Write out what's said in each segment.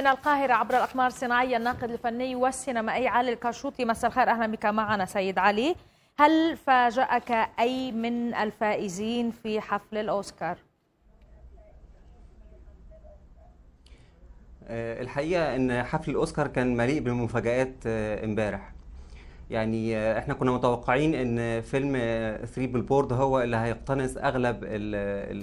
من القاهرة عبر الأقمار الصناعية الناقد الفني والسينمائي علي الكاشوطي مساء الخير أهلا بك معنا سيد علي هل فاجأك أي من الفائزين في حفل الأوسكار؟ آه، الحقيقة أن حفل الأوسكار كان مليء بالمفاجآت آه، امبارح يعني آه، احنا كنا متوقعين ان فيلم 3 آه، بالبورد هو اللي هيقتنص اغلب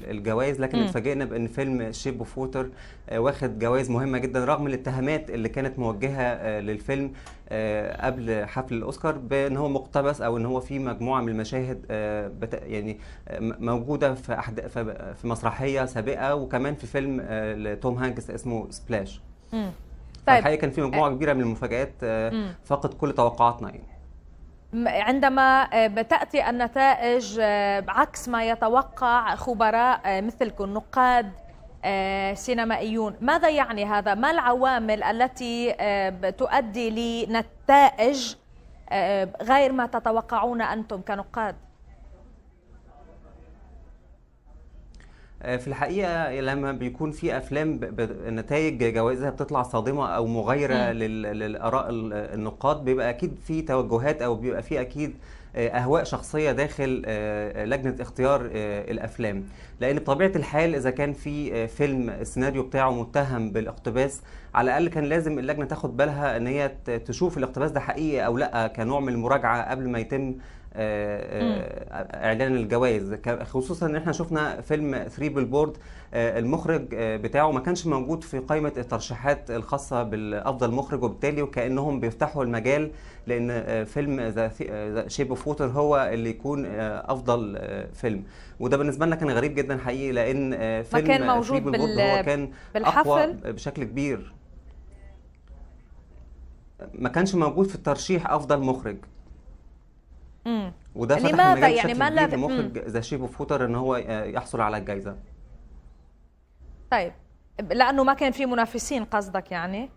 الجوائز لكن اتفاجئنا بان فيلم شيب اوف ووتر واخد جوائز مهمه جدا رغم الاتهامات اللي كانت موجهه آه، للفيلم قبل حفل الاوسكار بان هو مقتبس او ان هو في مجموعه من المشاهد يعني موجوده في أحد في مسرحيه سابقه وكمان في فيلم لتوم هانكس اسمه سبلاش طيب الحقيقه كان في مجموعه كبيره من المفاجات فقد كل توقعاتنا يعني عندما آه، تأتي النتائج آه، عكس ما يتوقع خبراء آه، مثلكم نقاد سينمائيون ماذا يعني هذا؟ ما العوامل التي تؤدي لنتائج غير ما تتوقعون أنتم كنقاد؟ آه، في الحقيقه لما بيكون في افلام نتائج جوائزها بتطلع صادمه او مغايره للاراء النقاد بيبقى اكيد في توجهات او بيبقى في اكيد آه، اهواء شخصيه داخل آه، لجنه اختيار الافلام لان بطبيعه الحال اذا كان في فيلم السيناريو بتاعه متهم بالاقتباس على الاقل كان لازم اللجنه تاخد بالها ان هي تشوف الاقتباس ده حقيقي او لا كنوع من المراجعه قبل ما يتم آه، آه، اعلان الجوائز خصوصا ان احنا شفنا فيلم ثري بالبورد آه، المخرج بتاعه ما كانش موجود في قائمه الترشيحات الخاصه بالافضل مخرج وبالتالي وكانهم بيفتحوا المجال لان فيلم ذا شيب اوف ووتر هو اللي يكون افضل فيلم وده بالنسبه لنا كان غريب جدا حقيقي لان فيلم ما كان موجود بال... هو كان بالحفل. اقوى بشكل كبير ما كانش موجود في الترشيح افضل مخرج وده يعني فتح لماذا يعني ما لا لمخرج ذا شيب اوف فوتر ان هو يحصل على الجائزه طيب لانه ما كان في منافسين قصدك يعني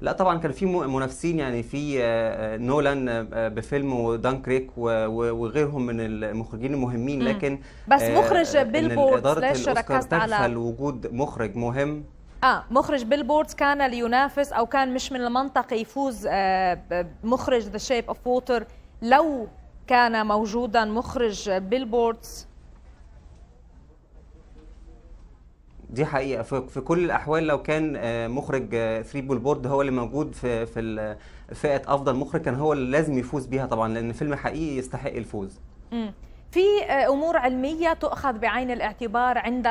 لا طبعا كان في منافسين يعني في آه، آه، نولان آه، بفيلم ودان كريك وغيرهم من المخرجين المهمين لكن بس مخرج بيلبورد ليش ركزت على وجود مخرج مهم اه مخرج بيلبوردز كان لينافس او كان مش من المنطقي يفوز آه، مخرج ذا شيب اوف ووتر لو كان موجودا مخرج بيلبوردز دي حقيقه في كل الاحوال لو كان آه، مخرج ثري بول بورد هو اللي موجود في في فئه افضل مخرج كان هو اللي لازم يفوز بيها طبعا لان فيلم حقيقي يستحق الفوز امم في آه، امور علميه تؤخذ بعين الاعتبار عند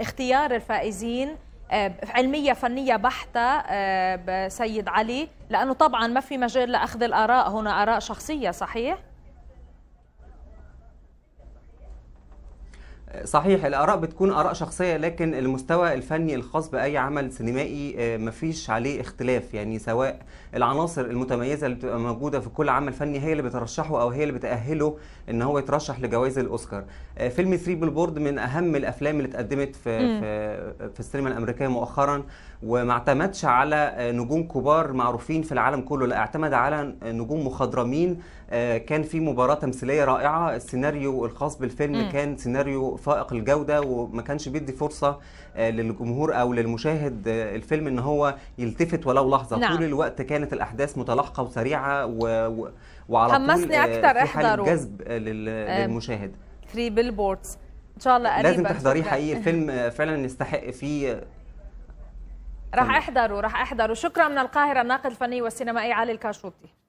اختيار الفائزين آه، علميه فنيه بحته آه، سيد علي لانه طبعا ما في مجال لاخذ الاراء هنا اراء شخصيه صحيح صحيح الآراء بتكون آراء شخصية لكن المستوى الفني الخاص بأي عمل سينمائي آه، مفيش عليه اختلاف يعني سواء العناصر المتميزة اللي بتبقى موجودة في كل عمل فني هي اللي بترشحه أو هي اللي بتأهله إن هو يترشح لجوائز الأوسكار آه، فيلم 3 بورد من أهم الأفلام اللي اتقدمت في, م. في, في السينما الأمريكية مؤخرا وما اعتمدش على نجوم كبار معروفين في العالم كله لا اعتمد على نجوم مخضرمين آه، كان في مباراة تمثيلية رائعة السيناريو الخاص بالفيلم م. كان سيناريو فائق الجوده وما كانش بيدي فرصه آه، للجمهور او للمشاهد آه، الفيلم ان هو يلتفت ولو لحظه نعم. طول الوقت كانت الاحداث متلاحقه وسريعه و... وعلى حمسني طول آه، اكتر احضره جذب للمشاهد فري بيلبوردز ان شاء الله قريبا لازم تحضريه حقيقي الفيلم فعلا يستحق فيه راح احضره راح احضره شكرا من القاهره الناقد الفني والسينمائي علي الكاشوطي